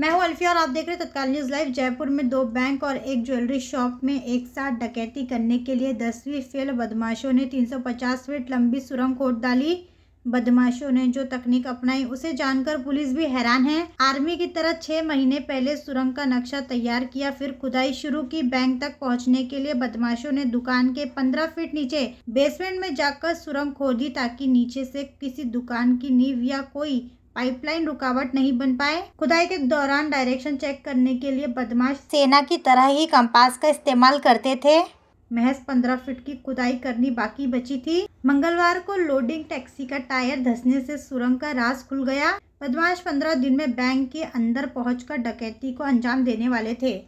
मैं हूं अल्फिया और आप देख रहे हैं तत्काल न्यूज़ लाइव जयपुर में दो बैंक और एक ज्वेलरी शॉप में एक साथ डकैती करने के लिए दसवीं फेल बदमाशों ने 350 फीट लंबी सुरंग खोद डाली बदमाशों ने जो तकनीक अपनाई उसे जानकर पुलिस भी हैरान है आर्मी की तरह छह महीने पहले सुरंग का नक्शा तैयार किया फिर खुदाई शुरू की बैंक तक पहुंचने के लिए बदमाशों ने दुकान के पंद्रह फीट नीचे बेसमेंट में जाकर सुरंग खोदी ताकि नीचे से किसी दुकान की नींव या कोई पाइपलाइन रुकावट नहीं बन पाए खुदाई के दौरान डायरेक्शन चेक करने के लिए बदमाश सेना की तरह ही कंपास का इस्तेमाल करते थे महज पंद्रह फीट की खुदाई करनी बाकी बची थी मंगलवार को लोडिंग टैक्सी का टायर धसने से सुरंग का राज खुल गया बदमाश पंद्रह दिन में बैंक के अंदर पहुंचकर डकैती को अंजाम देने वाले थे